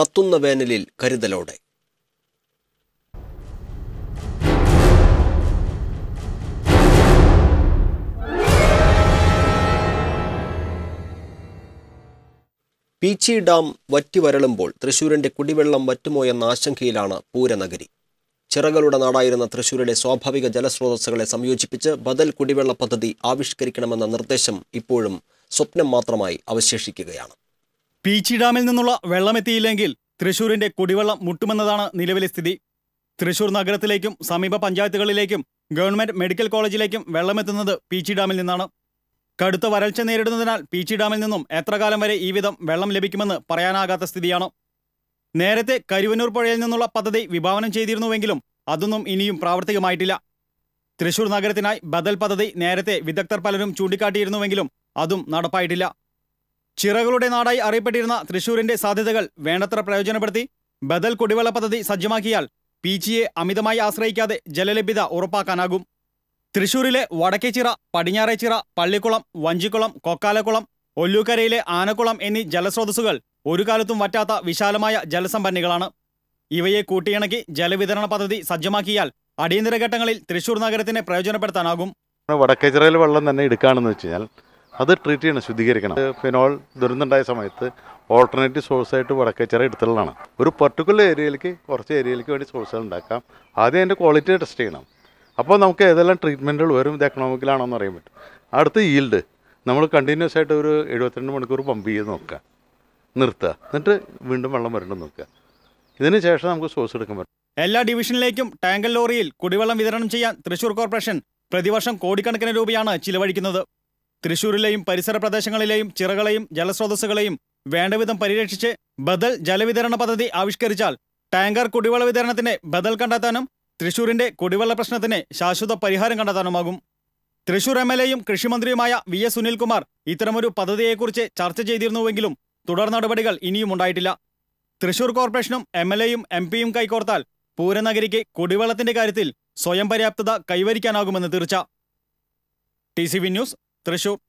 കത്തുന്ന വേനലിൽ കരുതലോടെ പീച്ചി ഡാം വറ്റിവരളുമ്പോൾ തൃശൂരിന്റെ കുടിവെള്ളം വറ്റുമോ എന്ന ആശങ്കയിലാണ് പൂരനഗരി ചിറകളുടെ നാടായിരുന്ന തൃശൂരിലെ സ്വാഭാവിക ജലസ്രോതസ്സുകളെ സംയോജിപ്പിച്ച് ബദൽ കുടിവെള്ള പദ്ധതി ആവിഷ്കരിക്കണമെന്ന നിർദ്ദേശം ഇപ്പോഴും സ്വപ്നം മാത്രമായി അവശേഷിക്കുകയാണ് പീച്ചി ഡാമിൽ നിന്നുള്ള വെള്ളമെത്തിയില്ലെങ്കിൽ തൃശൂരിന്റെ കുടിവെള്ളം മുട്ടുമെന്നതാണ് നിലവിലെ സ്ഥിതി തൃശൂർ നഗരത്തിലേക്കും സമീപ പഞ്ചായത്തുകളിലേക്കും ഗവൺമെന്റ് മെഡിക്കൽ കോളേജിലേക്കും വെള്ളമെത്തുന്നത് പീച്ചി ഡാമിൽ നിന്നാണ് കടുത്ത വരൾച്ച നേരിടുന്നതിനാൽ പീച്ചി ഡാമിൽ നിന്നും എത്ര കാലം വരെ ഈ വിധം വെള്ളം ലഭിക്കുമെന്ന് പറയാനാകാത്ത സ്ഥിതിയാണ് നേരത്തെ കരുവന്നൂർ പുഴയിൽ നിന്നുള്ള പദ്ധതി വിഭാവനം ചെയ്തിരുന്നുവെങ്കിലും അതൊന്നും ഇനിയും പ്രാവർത്തികമായിട്ടില്ല തൃശൂർ നഗരത്തിനായി ബദൽ പദ്ധതി നേരത്തെ വിദഗ്ധർ പലരും ചൂണ്ടിക്കാട്ടിയിരുന്നുവെങ്കിലും അതും നടപ്പായിട്ടില്ല ചിറകളുടെ നാടായി അറിയപ്പെട്ടിരുന്ന തൃശൂരിന്റെ സാധ്യതകൾ വേണ്ടത്ര പ്രയോജനപ്പെടുത്തി ബദൽ കുടിവെള്ള പദ്ധതി സജ്ജമാക്കിയാൽ പീച്ചിയെ അമിതമായി ആശ്രയിക്കാതെ ജലലഭ്യത ഉറപ്പാക്കാനാകും തൃശൂരിലെ വടക്കേച്ചിറ പടിഞ്ഞാറേച്ചിറ പള്ളിക്കുളം വഞ്ചിക്കുളം കൊക്കാലക്കുളം ഒല്ലൂക്കരയിലെ ആനക്കുളം എന്നീ ജലസ്രോതസ്സുകൾ ഒരു കാലത്തും വറ്റാത്ത വിശാലമായ ജലസമ്പന്നികളാണ് ഇവയെ കൂട്ടിയിണക്കി ജലവിതരണ പദ്ധതി സജ്ജമാക്കിയാൽ അടിയന്തര ഘട്ടങ്ങളിൽ തൃശൂർ നഗരത്തിന് പ്രയോജനപ്പെടുത്താനാകും വടക്കേച്ചിറയിൽ വെള്ളം തന്നെ എടുക്കുകയാണെന്ന് വെച്ച് കഴിഞ്ഞാൽ അത് ട്രീറ്റ് ചെയ്യണം ശുദ്ധീകരിക്കണം ഫിനോൾ ദുരന്തമുണ്ടായ സമയത്ത് ഓൾട്ടർനേറ്റീവ് ആയിട്ട് വടക്കേച്ചിറ എടുത്തുള്ളതാണ് ഒരു പെർട്ടിക്കുലർ ഏരിയയിലേക്ക് കുറച്ച് ഏരിയയിലേക്ക് വേണ്ടി സോഴ്സുകൾ ഉണ്ടാക്കാം ആദ്യം അതിൻ്റെ ക്വാളിറ്റി ടെസ്റ്റ് ചെയ്യണം അപ്പോൾ നമുക്ക് ഏതെല്ലാം ട്രീറ്റ്മെൻറ്റുകൾ വരും ഇത് എക്കണോമിക്കലാണെന്ന് അറിയാൻ പറ്റും അടുത്ത് ഈൽഡ് നമ്മൾ കണ്ടിന്യൂസ് ആയിട്ട് ഒരു എഴുപത്തിരണ്ട് മണിക്കൂർ പമ്പ് ചെയ്ത് നോക്കുക നിർത്തുക എന്നിട്ട് വീണ്ടും വെള്ളം വരേണ്ടത് നോക്കുക ഇതിന് ശേഷം നമുക്ക് സോഴ്സ് എടുക്കാൻ പറ്റും എല്ലാ ഡിവിഷനിലേക്കും ടാങ്കർ ലോറിയിൽ കുടിവെള്ളം വിതരണം ചെയ്യാൻ തൃശൂർ കോർപ്പറേഷൻ പ്രതിവർഷം കോടിക്കണക്കിന് രൂപയാണ് ചിലവഴിക്കുന്നത് തൃശൂരിലെയും പരിസര പ്രദേശങ്ങളിലെയും ചിറകളെയും ജലസ്രോതസ്സുകളെയും വേണ്ടവിധം പരിരക്ഷിച്ച് ബദൽ ജലവിതരണ പദ്ധതി ആവിഷ്കരിച്ചാൽ ടാങ്കർ കുടിവെള്ള വിതരണത്തിന് ബദൽ കണ്ടെത്താനും തൃശൂരിന്റെ കുടിവെള്ള പ്രശ്നത്തിന് ശാശ്വത പരിഹാരം കണ്ടെത്താനുമാകും തൃശൂർ എം എൽ എയും കൃഷിമന്ത്രിയുമായ വി എസ് സുനിൽകുമാർ ഇത്തരമൊരു പദ്ധതിയെക്കുറിച്ച് ചർച്ച ചെയ്തിരുന്നുവെങ്കിലും തുടർ നടപടികൾ ഇനിയും ഉണ്ടായിട്ടില്ല തൃശൂർ കോർപ്പറേഷനും എം എൽ എയും എം പിയും കൈകോർത്താൽ പൂരനഗരിക്ക് കുടിവെള്ളത്തിന്റെ കാര്യത്തിൽ സ്വയം പര്യാപ്തത കൈവരിക്കാനാകുമെന്ന് തീർച്ച T C V news Tresho.